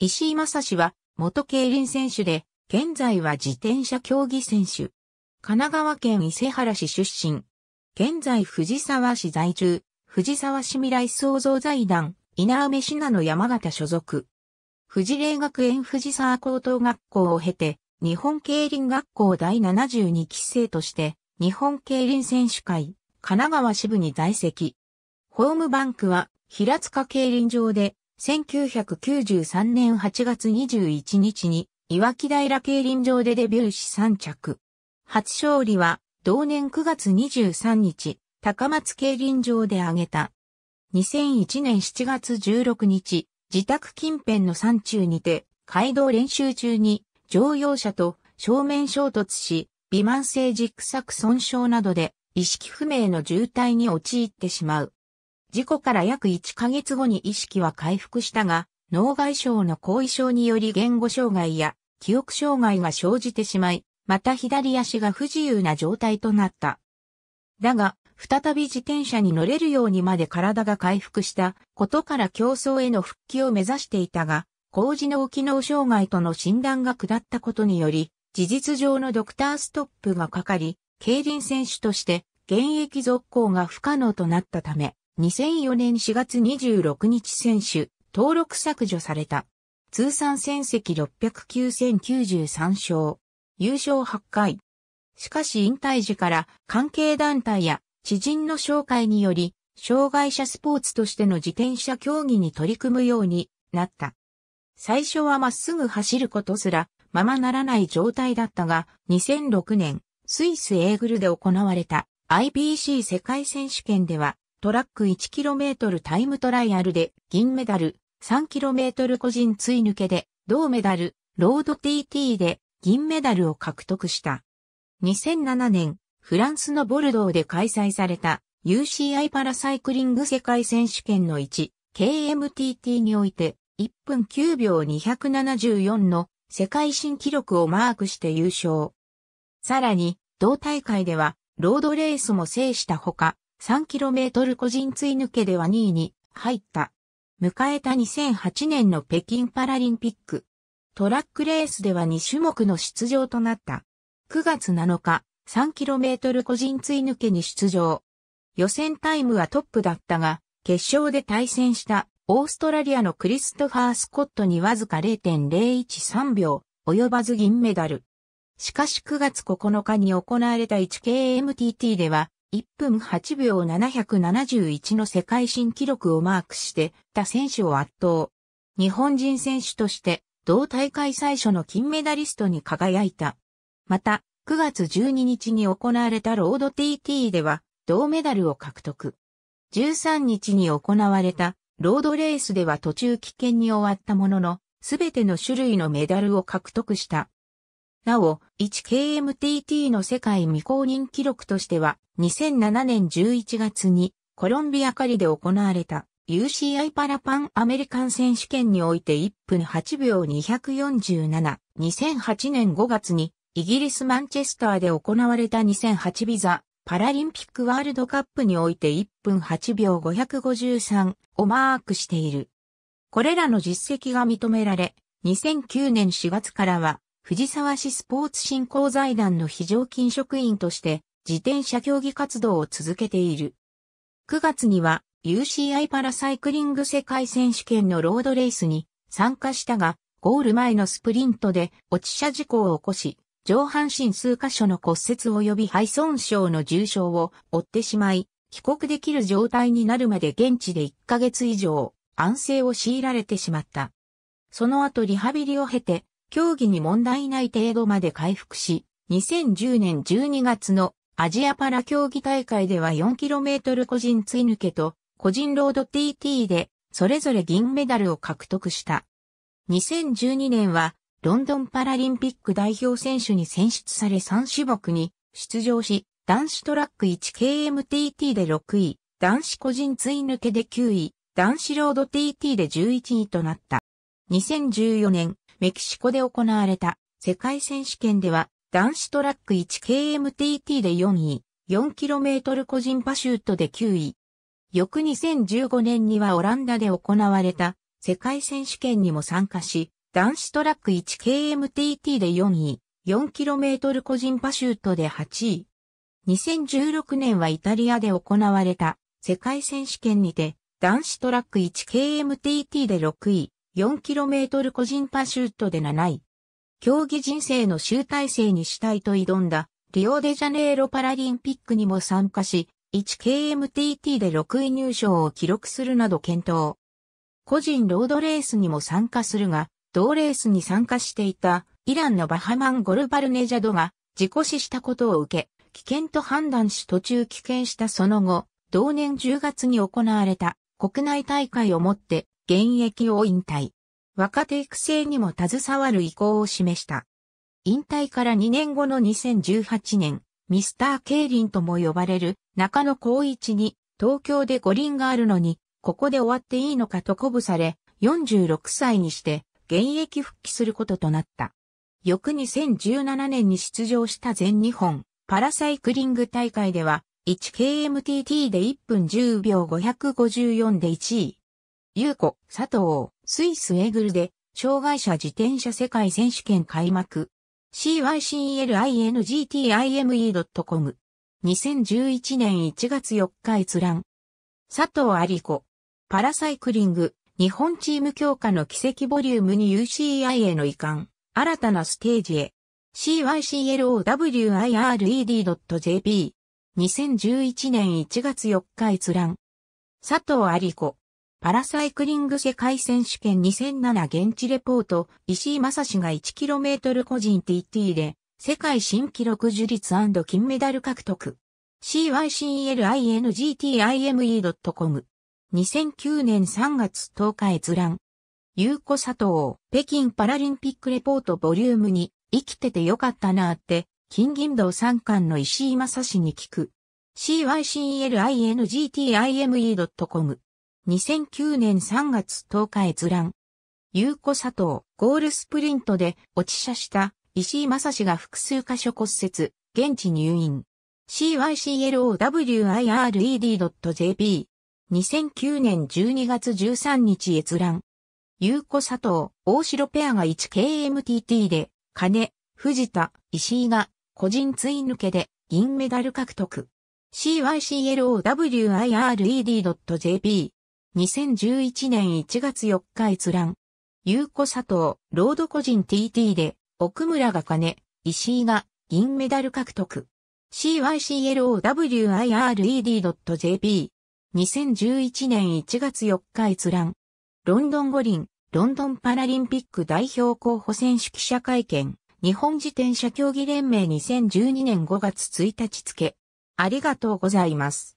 石井正氏は元競輪選手で、現在は自転車競技選手。神奈川県伊勢原市出身。現在藤沢市在住、藤沢市未来創造財団、稲梅市名の山形所属。富士霊学園藤沢高等学校を経て、日本競輪学校第72期生として、日本競輪選手会、神奈川支部に在籍。ホームバンクは、平塚競輪場で、1993年8月21日に、岩木平競輪場でデビューし3着。初勝利は、同年9月23日、高松競輪場で挙げた。2001年7月16日、自宅近辺の山中にて、街道練習中に、乗用車と正面衝突し、微慢性軸索損傷などで、意識不明の渋滞に陥ってしまう。事故から約1ヶ月後に意識は回復したが、脳外傷の後遺症により言語障害や記憶障害が生じてしまい、また左足が不自由な状態となった。だが、再び自転車に乗れるようにまで体が回復したことから競争への復帰を目指していたが、工事の機能障害との診断が下ったことにより、事実上のドクターストップがかかり、競輪選手として現役続行が不可能となったため、2004年4月26日選手、登録削除された。通算戦績609戦93勝。優勝8回。しかし引退時から関係団体や知人の紹介により、障害者スポーツとしての自転車競技に取り組むようになった。最初はまっすぐ走ることすらままならない状態だったが、2006年、スイスエーグルで行われた IBC 世界選手権ではトラック 1km タイムトライアルで銀メダル、3km 個人追抜けで銅メダル、ロード TT で銀メダルを獲得した。2007年、フランスのボルドーで開催された UCI パラサイクリング世界選手権の 1KMTT において1分9秒274の世界新記録をマークして優勝。さらに、同大会ではロードレースも制したほか、3km 個人追抜けでは2位に入った。迎えた2008年の北京パラリンピック。トラックレースでは2種目の出場となった。9月7日、3km 個人追抜けに出場。予選タイムはトップだったが、決勝で対戦したオーストラリアのクリストファー・スコットにわずか0.013秒及ばず銀メダル。しかし9月9日に行われた 1KMTT では1分8秒771の世界新記録をマークして他選手を圧倒。日本人選手として同大会最初の金メダリストに輝いた。また、9月12日に行われたロード TT では銅メダルを獲得。13日に行われたロードレースでは途中棄権に終わったものの、すべての種類のメダルを獲得した。なお、1KMTT の世界未公認記録としては、2007年11月にコロンビアカリで行われた UCI パラパンアメリカン選手権において1分8秒247、2008年5月にイギリスマンチェスターで行われた2008ビザパラリンピックワールドカップにおいて1分8秒553をマークしている。これらの実績が認められ、2009年4月からは藤沢市スポーツ振興財団の非常勤職員として自転車競技活動を続けている。9月には UCI パラサイクリング世界選手権のロードレースに参加したが、ゴール前のスプリントで落ち車事故を起こし、上半身数箇所の骨折及び肺損傷の重傷を負ってしまい、帰国できる状態になるまで現地で1ヶ月以上安静を強いられてしまった。その後リハビリを経て競技に問題ない程度まで回復し、2010年12月のアジアパラ競技大会では 4km 個人追抜けと個人ロード TT でそれぞれ銀メダルを獲得した。2012年はロンドンパラリンピック代表選手に選出され3種目に出場し、男子トラック 1KMTT で6位、男子個人追抜けで9位、男子ロード TT で11位となった。2014年、メキシコで行われた世界選手権では男子トラック 1KMTT で4位、4km 個人パシュートで9位。翌2015年にはオランダで行われた世界選手権にも参加し、男子トラック 1KMTT で4位、4km 個人パシュートで8位。2016年はイタリアで行われた世界選手権にて男子トラック 1KMTT で6位、4km 個人パシュートで7位。競技人生の集大成にしたいと挑んだ、リオデジャネイロパラリンピックにも参加し、1KMTT で6位入賞を記録するなど検討。個人ロードレースにも参加するが、同レースに参加していたイランのバハマン・ゴルバルネジャドが事故死したことを受け、危険と判断し途中棄権したその後、同年10月に行われた国内大会をもって現役を引退。若手育成にも携わる意向を示した。引退から2年後の2018年、ミスターケイリンとも呼ばれる中野光一に東京で五輪があるのに、ここで終わっていいのかと鼓舞され、46歳にして現役復帰することとなった。翌2017年に出場した全日本パラサイクリング大会では 1KMTT で1分10秒554で1位、優子、佐藤、スイスエグルで、障害者自転車世界選手権開幕。cyclingtime.com 2011年1月4日閲覧。佐藤有子。パラサイクリング、日本チーム強化の奇跡ボリュームに UCI への移管、新たなステージへ。cyclowird.jp2011 e 年1月4日閲覧。佐藤有子。パラサイクリング世界選手権2007現地レポート、石井正史が 1km 個人 TT で、世界新記録樹立金メダル獲得。cyclingtime.com 2009年3月10日閲覧。ゆうこ佐藤、北京パラリンピックレポートボリュームに、生きててよかったなーって、金銀銅三冠の石井正史に聞く。cyclingtime.com 2009年3月10日閲覧。有子佐藤、ゴールスプリントで落ち車した石井正氏が複数箇所骨折、現地入院。c y c l o w i r e d j p 2009年12月13日閲覧。有子佐藤、大城ペアが 1KMTT で、金、藤田、石井が個人追抜けで銀メダル獲得。c y c l o w i r e d j p 2011年1月4日閲覧。ゆうこ佐藤、ロード個人 TT で、奥村が金、石井が銀メダル獲得。c y c l o w i r e d j p 2011年1月4日閲覧。ロンドン五輪、ロンドンパラリンピック代表候補選手記者会見。日本自転車競技連盟2012年5月1日付。ありがとうございます。